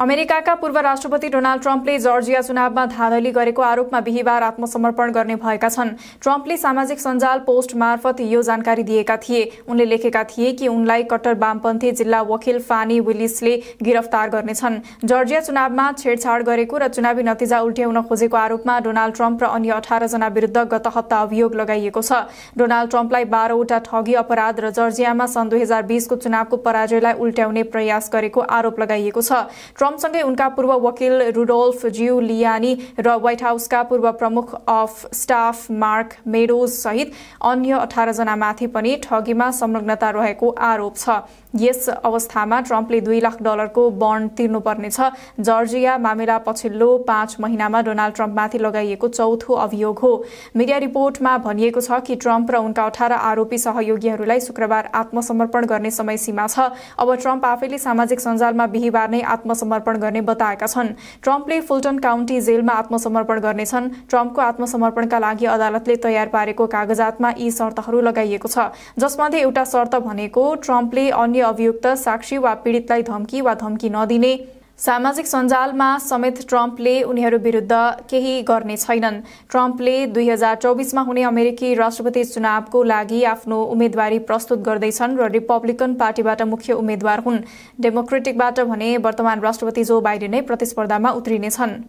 अमेरिकाका पूर्व राष्ट्रपति डोनाल्ड ट्रम्पले जर्जिया चुनावमा धाँधली गरेको आरोपमा बिहिबार आत्मसमर्पण गर्ने भएका छन् ट्रम्पले सामाजिक सञ्जाल पोस्ट मार्फत यो जानकारी दिएका थिए उनले लेखेका थिए कि उनलाई कट्टर वामपन्थी जिल्ला वकिल फानी विलिसले गिरफ्तार गर्नेछन् जर्जिया चुनावमा छेडछाड गरेको र चुनावी नतिजा उल्ट्याउन खोजेको आरोपमा डोनाल्ड ट्रम्प र अन्य अठारजना विरूद्ध गत हप्ता अभियोग लगाइएको छ डोनाल्ड ट्रम्पलाई बाह्रवटा ठगी अपराध र जर्जियामा सन् दुई हजार बीसको चुनावको पराजयलाई उल्ट्याउने प्रयास गरेको आरोप लगाइएको छ ट्रम्पसँगै उनका पूर्व वकिल रुडोल्फ लियानी र व्हाइट हाउसका पूर्व प्रमुख अफ स्टाफ मार्क मेडोज सहित अन्य अठारजनामाथि पनि ठगीमा संलग्नता रहेको आरोप छ यस अवस्थामा ट्रम्पले दुई लाख डलरको बन्ड तिर्नुपर्नेछ जर्जिया मामिला पछिल्लो पाँच महिनामा डोनाल्ड ट्रम्पमाथि लगाइएको चौथो अभियोग हो मिडिया रिपोर्टमा भनिएको छ कि ट्रम्प र उनका अठार आरोपी सहयोगीहरूलाई शुक्रबार आत्मसमर्पण गर्ने समय सीमा छ अब ट्रम्प आफैले सामाजिक सञ्जालमा बिहिबार नै आत्मसमर्पण आत्मसमर्पण गर्ने ट्रंप छन् फुलटन काउंटी जेल में आत्मसमर्पण का लगी अदालत ने तैयार पारे कागजात में यी शर्त लगाइक छ एवं शर्त ट्रंप ने अन्य अभियुक्त साक्षी व पीड़ित धमकी व धमकी नदिने सामाजिक सञ्जालमा समेत ट्रम्पले उनीहरू विरुद्ध केही गर्ने छैनन् ट्रम्पले दुई हजार चौबिसमा हुने अमेरिकी राष्ट्रपति चुनावको लागि आफ्नो उम्मेद्वारी प्रस्तुत गर्दैछन् र रिपब्लिकन पार्टीबाट मुख्य उम्मेद्वार हुन् डेमोक्रेटिकबाट भने वर्तमान राष्ट्रपति जो बाइडेन नै प्रतिस्पर्धामा उत्रिनेछन्